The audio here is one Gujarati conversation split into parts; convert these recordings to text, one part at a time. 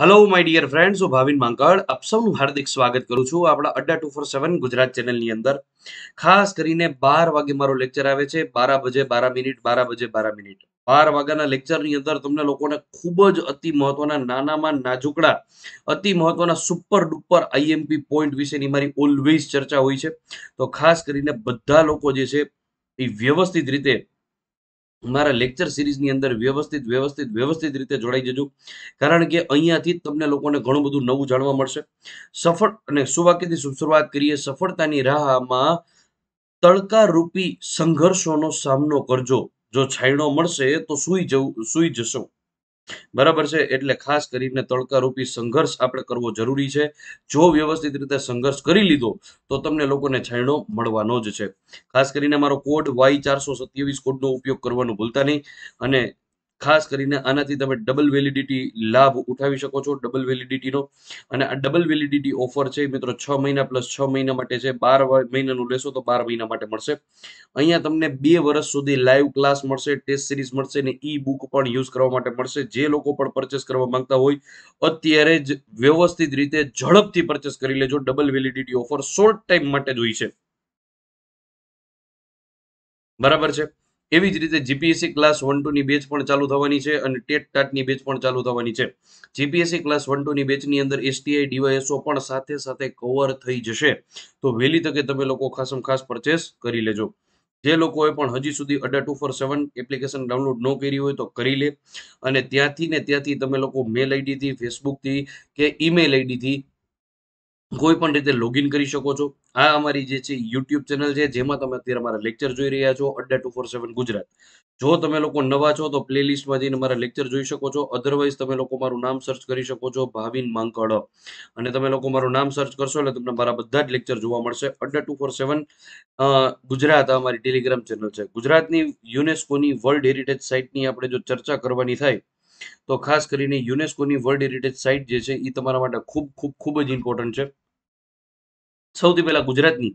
હેલો માય ડિયર ફ્રેન્ડ્સ હું ભાવિન માંકડ આપ સૌનું હાર્દિક સ્વાગત કરું છું આપણા Adda two four seven Gujarat ચેનલની અંદર ખાસ કરીને બાર વાગે મારો લેક્ચર આવે છે બારા બજે બારા મિનિટ બારા બજે બારા મિનિટ બાર વાગ્યાના લેક્ચરની અંદર તમને લોકોને ખૂબ જ અતિ મહત્વના નાનામાં નાજુકડા અતિ મહત્વના સુપર ડુપર આઈએમપી પોઈન્ટ વિશેની મારી ઓલવેઝ ચર્ચા હોય છે તો ખાસ કરીને બધા લોકો જે છે એ વ્યવસ્થિત રીતે મારા લેક્ચર સિરીઝની અંદર વ્યવસ્થિત વ્યવસ્થિત વ્યવસ્થિત રીતે જોડાઈ જજો કારણ કે અહીંયાથી તમને લોકોને ઘણું બધું નવું જાણવા મળશે સફળ અને સુવાક્યથી શરૂઆત કરીએ સફળતાની રાહમાં તડકારૂપી સંઘર્ષોનો સામનો કરજો જો છાંયડો મળશે તો સૂઈ જવું સુઈ જશો બરાબર છે એટલે ખાસ કરીને તડકારૂપી સંઘર્ષ આપણે કરવો જરૂરી છે જો વ્યવસ્થિત રીતે સંઘર્ષ કરી લીધો તો તમને લોકોને છાંયડો મળવાનો જ છે ખાસ કરીને મારો કોડ વાય ચારસો સત્યાવીસ કોડનો ઉપયોગ કરવાનું ભૂલતા નહીં અને ખાસ કરીને આનાથી તમે ડબલ વેલિડિટી લાભ ઉઠાવી શકો છો ડબલ વેલિડિટીનો અને આ ડબલ વેલિડિટી ઓફર છે મિત્રો છ મહિના પ્લસ છ મહિના માટે છે બાર મહિનાનું લેશો તો બાર મહિના માટે મળશે અહીંયા તમને બે વર્ષ સુધી લાઈવ ક્લાસ મળશે ટેસ્ટ સિરીઝ મળશે ને ઈ બુક પણ યુઝ કરવા માટે મળશે જે લોકો પણ પરચેસ કરવા માંગતા હોય અત્યારે જ વ્યવસ્થિત રીતે ઝડપથી પરચેસ કરી લેજો double validity offer short time માટે જ હોય છે બરાબર છે એવી જ રીતે જીપીએસસી ક્લાસ વન ટુની બેચ પણ ચાલુ થવાની છે અને ટેટ ટાટની બેચ પણ ચાલુ થવાની છે જીપીએસસી ક્લાસ વન ટુની બેચની અંદર એસટીઆઈ ડીવાયએસઓ પણ સાથે સાથે કવર થઈ જશે તો વહેલી તકે તમે લોકો ખાસમ ખાસ પરચેસ કરી લેજો જે લોકોએ પણ હજી સુધી Adda two four seven application download ન કરી હોય તો કરી લે અને ત્યાંથી ને ત્યાંથી તમે લોકો મેલ આઈડીથી ફેસબુકથી કે ઈમેલ આઈડીથી કોઈપણ રીતે લોગિન કરી શકો છો આ અમારી જે છે યુટ્યુબ ચેનલ છે જેમાં તમે અત્યારે અમારા લેક્ચર જોઈ રહ્યા છો Adda two four seven Gujarat જો તમે લોકો નવા છો તો પ્લેલિસ્ટમાં જઈને મારા લેક્ચર જોઈ શકો છો અધરવાઇઝ તમે લોકો મારું નામ સર્ચ કરી શકો છો ભાવિન માંકડ અને તમે લોકો મારું નામ સર્ચ કરશો એટલે તમને મારા બધા જ લેક્ચર જોવા મળશે Adda two four seven Gujarat અમારી મારી ટેલિગ્રામ ચેનલ છે ગુજરાતની યુનેસ્કોની વર્લ્ડ હેરિટેજ સાઇટની આપણે જો ચર્ચા કરવાની થાય તો ખાસ કરીને યુનેસ્કોની વર્લ્ડ હેરિટેજ સાઇટ જે છે એ તમારા માટે ખૂબ ખૂબ ખૂબ જ ઇમ્પોર્ટન્ટ છે સૌથી પહેલા ગુજરાતની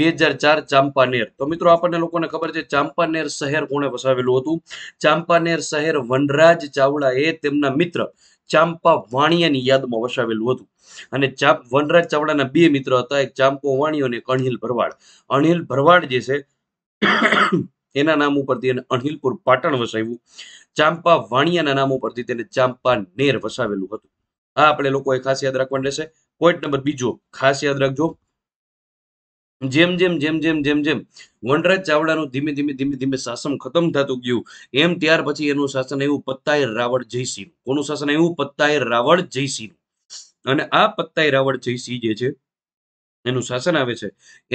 બે હજાર ચાર ચાંપાનેર તો મિત્રો આપણને લોકોને ખબર છે ચાંપાનેર શહેર કોણે વસાવેલું હતું ચાંપાનેર શહેર વનરાજ ચાવડાએ તેમના મિત્ર ચાંપા વાણિયાની યાદમાં વસાવેલું હતું અને ચાપ વનરાજ ચાવડાના બે મિત્ર હતા એક ચાંપો વાણિયો અને અણહિલ ભરવાડ અણહિલ ભરવાડ જે છે એના નામ ઉપરથી એને અણહિલપુર પાટણ વસાવ્યું ચાંપા વાણિયા નામ ઉપરથી તેને ચાંપા નેર વસાવેલું હતું આ આપણે લોકોએ ખાસ યાદ રાખવાનું રહેશે પોઈન્ટ નંબર બીજો ખાસ યાદ રાખજો જેમ જેમ જેમ જેમ જેમ જેમ વનરાજ ચાવડાનું ધીમે ધીમે ધીમે ધીમે શાસન ખતમ થતું ગયું એમ ત્યાર પછી એનું શાસન એવું પત્તાએ રાવળ જયસિંહ કોનું શાસન એવું પત્તાએ રાવળ જયસિંહ અને આ પત્તાએ રાવળ જયસિંહ જે છે એનું શાસન આવે છે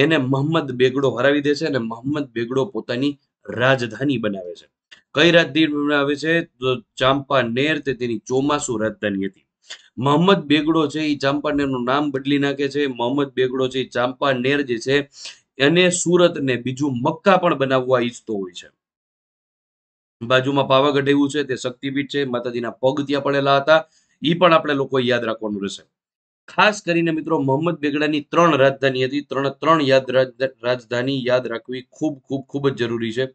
એને મોહમ્મદ બેગડો હરાવી દે છે અને મોહમ્મદ બેગડો પોતાની રાજધાની બનાવે છે કઈ રાજધાની આવે છે તો ચાંપાનેર તે તેની ચોમાસુ રાજધાની હતી મોહમ્મદ બેગડો છે એ ચાંપાનેરનું નામ બદલી નાખે છે મોહમ્મદ બેગડો છે એ ચાંપાનેર જે છે એને સુરત ને બીજું મક્કા પણ બનાવવા ઈચ્છતો હોય છે બાજુમાં પાવાગઢ એવું છે તે શક્તિપીઠ છે માતાજીના પગ ત્યાં પડેલા હતા એ પણ આપણે લોકો યાદ રાખવાનું રહેશે ખાસ કરીને મિત્રો મોહમ્મદ બેગડાની ત્રણ રાજધાની હતી ત્રણ ત્રણ યાદ રાજધાની યાદ રાખવી ખૂબ ખૂબ ખૂબ જ જરૂરી છે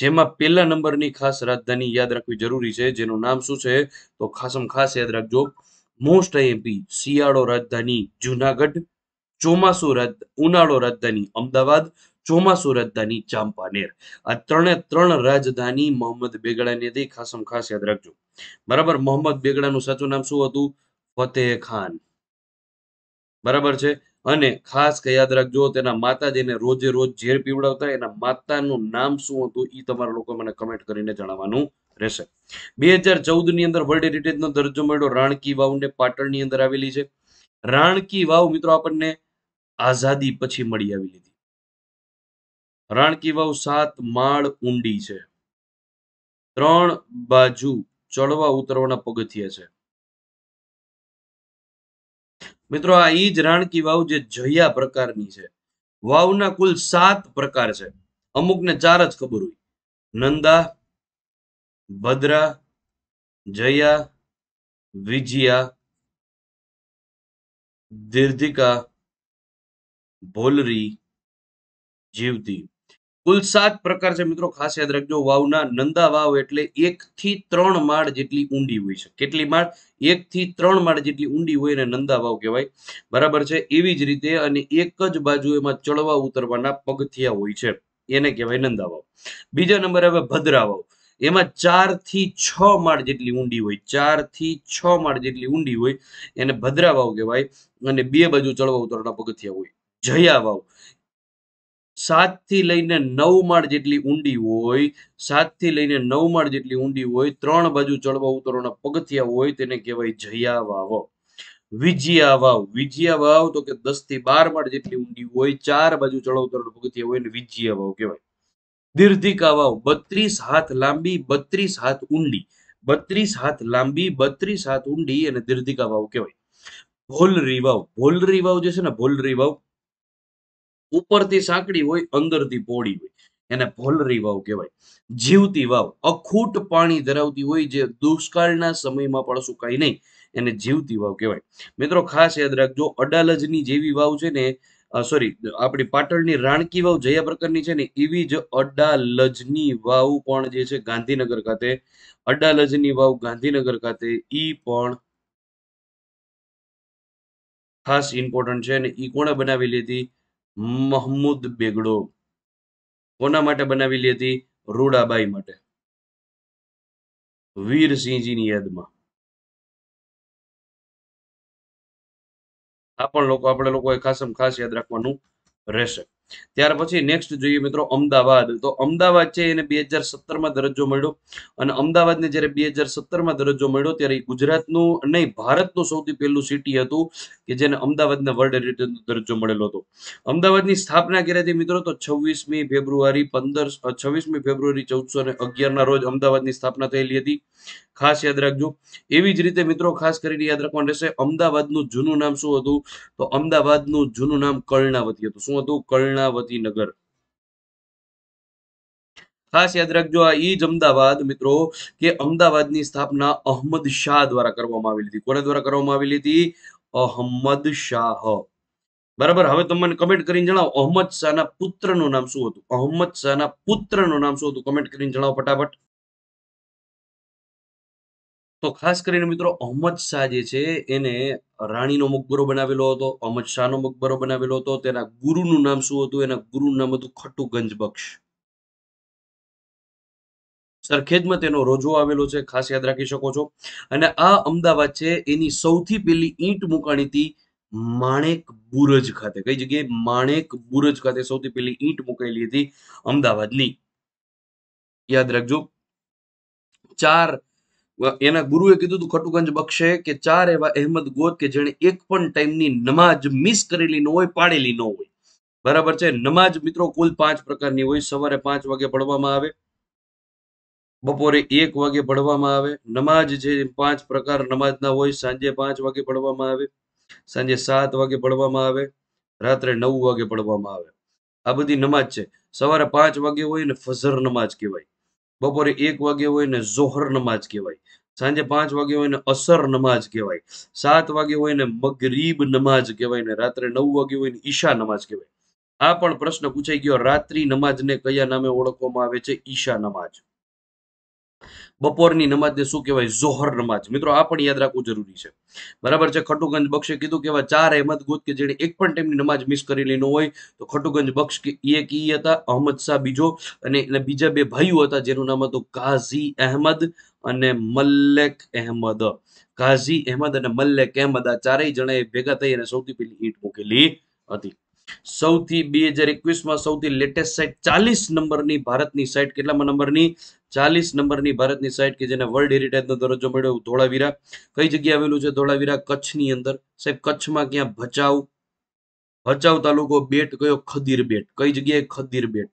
જેમાં પહેલા નંબરની ખાસ રાજધાની યાદ રાખવી જરૂરી છે જેનું નામ શું છે તો ખાસમ ખાસ યાદ રાખજો મોસ્ટ આઈએમપી શિયાળો રાજધાની જુનાગઢ ચોમાસુ રાજ ઉનાળો રાજધાની અમદાવાદ ચોમાસુ રાજધાની ચાંપાનેર આ ત્રણે ત્રણ રાજધાની મોહમ્મદ બેગડાની હતી ખાસમ ખાસ યાદ રાખજો બરાબર મોહમ્મદ બેગડાનું સાચું નામ શું હતું ફતેહ ખાન બરાબર છે અને ખાસ કે યાદ રાખજો તેના માતાજીને રોજે રોજ ઝેર પીવડાવતા એના માતાનું નામ શું હતું એ તમારા લોકો મને કમેન્ટ કરીને જણાવવાનું રહેશે બે હજાર ચૌદ ની અંદર વર્લ્ડ નો દરજ્જો મળ્યો રાણકી વાવને ની અંદર આવેલી છે રાણકી વાવ મિત્રો આપણને આઝાદી પછી મળી આવી લીધી રાણકી વાવ સાત માળ ઊંડી છે ત્રણ બાજુ ચડવા ઉતરવાના પગથિયા છે મિત્રો આ ઈ જ રાણકી વાવ જે જયા પ્રકારની છે વાવના કુલ સાત પ્રકાર છે અમુકને ચાર જ ખબર હોય નંદા ભદ્રા જયા વિજયા દીર્ઘિકા ભોલરી જીવતી કુલ પ્રકાર છે મિત્રો ખાસ યાદ રાખજો વાવના નંદા વાવ એટલે એક થી ત્રણ માળ જેટલી ઊંડી હોય છે કેટલી માળ એક થી ત્રણ માળ જેટલી ઊંડી હોય એને નંદા વાવ કહેવાય બરાબર છે એવી જ રીતે અને એક જ બાજુ એમાં ચડવા ઉતરવાના પગથિયા હોય છે એને કહેવાય નંદા વાવ બીજા નંબર હવે ભદ્રા વાવ એમાં ચાર થી છ માળ જેટલી ઊંડી હોય ચાર થી છ માળ જેટલી ઊંડી હોય એને ભદ્રા વાવ કહેવાય અને બે બાજુ ચડવા ઉતરવાના પગથિયા હોય જયા વાવ સાતથી લઈને નવ માળ જેટલી ઊંડી હોય સાતથી લઈને નવ માળ જેટલી ઊંડી હોય ત્રણ બાજુ ચડવા ઉતરોના પગથિયા હોય તેને કહેવાય જયા વાવ વિજયા વાવ વિજયા વાવ તો કે દસ થી બાર માળ જેટલી ઊંડી હોય ચાર બાજુ ચડવા ઉતરવાના પગથિયા હોય ને વિજયા વાવ કહેવાય દીર્ઘિકા વાવ બત્રીસ હાથ લાંબી બત્રીસ હાથ ઊંડી બત્રીસ હાથ લાંબી બત્રીસ હાથ ઊંડી અને દીર્ઘિકા વાવ કહેવાય ભોલરી વાવ ભોલરી વાવ જે છે ને ભોલરી વાવ ઉપરથી સાંકડી હોય અંદરથી પોળી હોય એને ભોલરી વાવ કહેવાય જીવતી વાવ અખૂટ પાણી ધરાવતી હોય જે દુષ્કાળના સમયમાં પણ સુકાય નહીં એને જીવતી વાવ કહેવાય મિત્રો ખાસ યાદ રાખજો અડાલજની જેવી વાવ છે ને સોરી આપણી પાટણની રાણકી વાવ જયા પ્રકારની છે ને એવી જ અડાલજની વાવ પણ જે છે ગાંધીનગર ખાતે અડાલજની વાવ ગાંધીનગર ખાતે ઈ પણ ખાસ ઇમ્પોર્ટન્ટ છે અને ઈ કોણે બનાવી લીધી મહમૂદ બેગડો કોના માટે બનાવેલી હતી રૂડાબાઈ માટે વીરસિંહજીની યાદમાં આ પણ લોકો આપણે લોકોએ ખાસમ ખાસ યાદ રાખવાનું રહેશે ત્યાર પછી નેક્સ્ટ જોઈએ મિત્રો અમદાવાદ તો અમદાવાદ છે એને બે હજાર સત્તરમાં દરજ્જો મળ્યો અને અમદાવાદને જ્યારે બે હજાર સત્તરમાં દરજ્જો મળ્યો ત્યારે ગુજરાતનું નહીં ભારતનું સૌથી પહેલું સિટી હતું કે જેને અમદાવાદને વર્લ્ડ હેરિટેજનો દરજ્જો મળેલો હતો અમદાવાદની સ્થાપના કરી મિત્રો તો છવ્વીસમી ફેબ્રુઆરી પંદર છવ્વીસમી ફેબ્રુઆરી ચૌદસો ને અગિયારના રોજ અમદાવાદની સ્થાપના થયેલી હતી ખાસ યાદ રાખજો એવી જ રીતે મિત્રો ખાસ કરીને યાદ રાખવાનું રહેશે અમદાવાદનું જૂનું નામ શું હતું તો અમદાવાદનું જૂનું નામ કર્ણાવતી હતું શું હતું કર્ણ કર્ણાવતી નગર ખાસ યાદ રાખજો આ ઈ અમદાવાદ મિત્રો કે અમદાવાદની સ્થાપના અહમદ શાહ દ્વારા કરવામાં આવેલી હતી કોના દ્વારા કરવામાં આવેલી હતી અહમદ શાહ બરાબર હવે તમે મને કમેન્ટ કરીને જણાવો અહમદ પુત્ર નું નામ શું હતું અહમદ શાહ ના પુત્ર નું નામ શું હતું કમેન્ટ કરીને જણાવો ફટાફટ તો ખાસ કરીને મિત્રો અહમદ શાહ જે છે એને રાણીનો મકબરો બનાવેલો હતો અહમદ શાહનો મકબરો બનાવેલો હતો તેના ગુરુનું નામ શું હતું એના ગુરુનું નામ હતું ખટ્ટુ ગંજબક્ષ સરખેજમાં તેનો રોજો આવેલો છે ખાસ યાદ રાખી શકો છો અને આ અમદાવાદ છે એની સૌથી પહેલી ઈંટ મુકાણી હતી માણેક બુરજ ખાતે કઈ જગ્યાએ માણેક બુરજ ખાતે સૌથી પહેલી ઈંટ મુકાયેલી હતી અમદાવાદની યાદ રાખજો ચાર એના ગુરુએ કીધું હતું ખટુગંજ બક્ષે કે ચાર એવા અહેમદ ગોત કે જેણે એક પણ ટાઈમની નમાજ મિસ કરેલી ન હોય પાડેલી ન હોય બરાબર છે નમાજ મિત્રો કુલ પાંચ પ્રકારની હોય સવારે પાંચ વાગે પડવામાં આવે બપોરે એક વાગે ભણવામાં આવે નમાજ જે પાંચ પ્રકાર નમાજના હોય સાંજે પાંચ વાગે પડવામાં આવે સાંજે સાત વાગે ભણવામાં આવે રાત્રે નવ વાગે પડવામાં આવે આ બધી નમાજ છે સવારે પાંચ વાગે હોય ને ફઝર નમાજ કહેવાય બપોરે એક વાગે હોય ને ઝોહર નમાજ કહેવાય સાંજે પાંચ વાગે હોય ને અસર નમાજ કહેવાય સાત વાગે હોય ને મગરીબ નમાજ કહેવાય ને રાત્રે નવ વાગે હોય ને ઈશા નમાજ કહેવાય આ પણ પ્રશ્ન પૂછાઈ ગયો રાત્રિ નમાજને કયા નામે ઓળખવામાં આવે છે ઈશા નમાજ બપોરની નમાજને શું કહેવાય જોહર નમાજ મિત્રો આ પણ યાદ રાખવું જરૂરી છે બરાબર છે ખટુગંજ બક્ષે કીધું કે ચાર અહેમદ ગુત કે જેણે એક પણ ટાઈમની નમાજ મિસ કરી ન હોય તો ખટુગંજ બક્ષ કે એક ઈ હતા અહમદ શાહ બીજો અને એના બીજા બે ભાઈઓ હતા જેનું નામ હતું કાઝી અહેમદ અને મલ્લેક અહેમદ કાઝી અહેમદ અને મલ્લેક અહેમદ આ ચારેય જણાએ ભેગા થઈ અને સૌથી પહેલી ઈંટ મૂકેલી હતી સૌથી બે હજાર એકવીસમાં સૌથી લેટેસ્ટ સાઇટ ચાલીસ નંબરની ભારતની સાઇટ કેટલામાં નંબરની ચાલીસ નંબરની ભારતની સાઇટ કે જેને વર્લ્ડ હેરિટેજનો દરજ્જો મળ્યો ધોળાવીરા કઈ જગ્યાએ આવેલું છે ધોળાવીરા કચ્છની અંદર સાહેબ કચ્છમાં ક્યાં ભચાઉ ભચાઉ તાલુકો બેટ કયો ખદીર બેટ કઈ જગ્યાએ ખદીર બેટ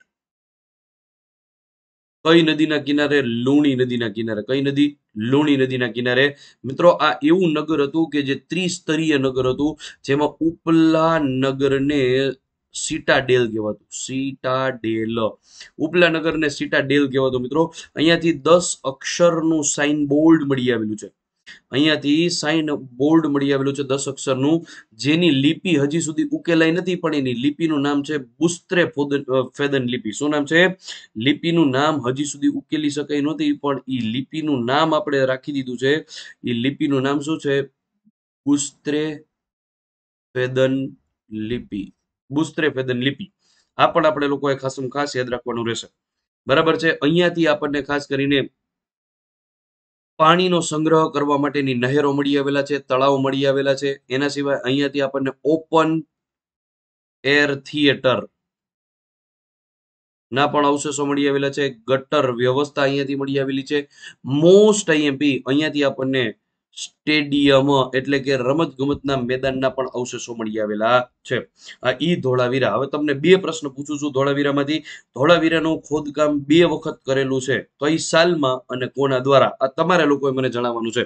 કઈ નદીના કિનારે લુણી નદીના કિનારે કઈ નદી લુણી નદીના કિનારે મિત્રો આ એવું નગર હતું કે જે ત્રિસ્તરીય નગર હતું જેમાં ઉપલા નગરને સીટાડેલ કહેવાતું સીટાડેલ ઉપલા નગરને સીટાડેલ કહેવાતું મિત્રો અહીંયાથી દસ અક્ષરનું સાઇન બોર્ડ મળી આવેલું છે અહીંયાથી સાઇન બોર્ડ મળી આવેલું છે દસ અક્ષરનું જેની લિપિ હજી સુધી ઉકેલાઈ નથી પણ એની લિપિનું નામ છે બુસ્ત્રે ફેદન લિપિ શું નામ છે લિપિનું નામ હજી સુધી ઉકેલી શકાય નહોતી પણ એ લિપિનું નામ આપણે રાખી દીધું છે એ લિપિનું નામ શું છે બુસ્ત્રે ફેદન લિપિ બુસ્ત્રે ફેદન લિપિ આ પણ આપણે લોકોએ ખાસમ ખાસ યાદ રાખવાનું રહેશે બરાબર છે અહીંયાથી આપણને ખાસ કરીને પાણીનો સંગ્રહ કરવા માટેની નહેરો મળી આવેલા છે તળાવ મળી આવેલા છે એના સિવાય અહીંયાથી આપણને ઓપન એર થિયેટર ના પણ અવશેષો મળી આવેલા છે ગટર વ્યવસ્થા અહીંયાથી મળી આવેલી છે મોસ્ટ આઈએમપી અહીંયાથી આપણને સ્ટેડિયમ એટલે કે રમત ગમતના મેદાનના પણ અવશેષો મળી આવેલા છે આ ઈ ધોળાવીરા હવે તમને બે પ્રશ્ન પૂછું છું ધોળાવીરામાંથી ધોળાવીરાનું ખોદકામ બે વખત કરેલું છે તો કઈ સાલમાં અને કોના દ્વારા આ તમારે લોકોએ મને જણાવવાનું છે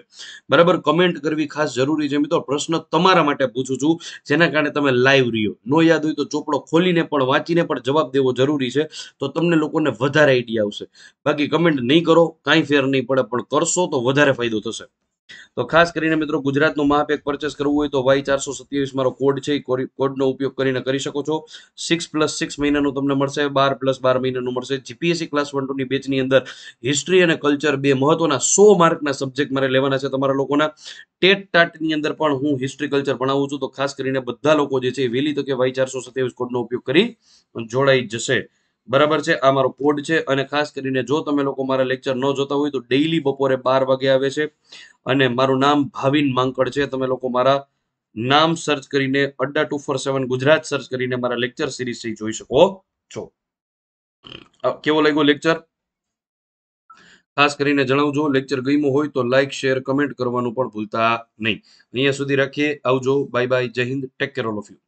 બરાબર કમેન્ટ કરવી ખાસ જરૂરી છે મિત્રો પ્રશ્ન તમારા માટે પૂછું છું જેના કારણે તમે લાઈવ રહ્યો નો યાદ હોય તો ચોપડો ખોલીને પણ વાંચીને પણ જવાબ દેવો જરૂરી છે તો તમને લોકોને વધારે આઈડિયા આવશે બાકી કમેન્ટ નહીં કરો કાંઈ ફેર નહીં પડે પણ કરશો તો વધારે ફાયદો થશે તો ખાસ કરીને મિત્રો ગુજરાતનું મહાપેક પરચેસ કરવું હોય તો વાય ચારસો સત્યાવીસ મારો કોડ છે એ કોડનો ઉપયોગ કરીને કરી શકો છો સિક્સ પ્લસ સિક્સ મહિનાનું તમને મળશે બાર પ્લસ બાર મહિનાનું મળશે જીપીએસસી ક્લાસ વન ટુની બેચની અંદર હિસ્ટ્રી અને કલ્ચર બે મહત્વના સો માર્કના સબ્જેક્ટ મારે લેવાના છે તમારા લોકોના ટેટ ટાટની અંદર પણ હું હિસ્ટ્રી કલ્ચર ભણાવું છું તો ખાસ કરીને બધા લોકો જે છે એ તો કે વાય ચારસો સત્યાવીસ કોડનો ઉપયોગ કરી જોડાઈ જશે બરાબર છે આ મારો પોડ છે અને ખાસ કરીને જો તમે લોકો મારા લેક્ચર ન જોતા હોય તો ડેઇલી બપોરે બાર વાગે આવે છે અને મારું નામ ભાવિન માંકડ છે તમે લોકો મારા નામ સર્ચ કરીને Adda two four seven Gujarat search કરીને મારા લેક્ચર સિરીઝ જોઈ શકો છો કેવો લાગ્યો લેક્ચર ખાસ કરીને જણાવજો લેક્ચર ગમ્યું હોય તો લાઇક શેર કમેન્ટ કરવાનું પણ ભૂલતા નહીં અહીંયા સુધી રાખીએ આવજો bye bye Jai Hind take care all of you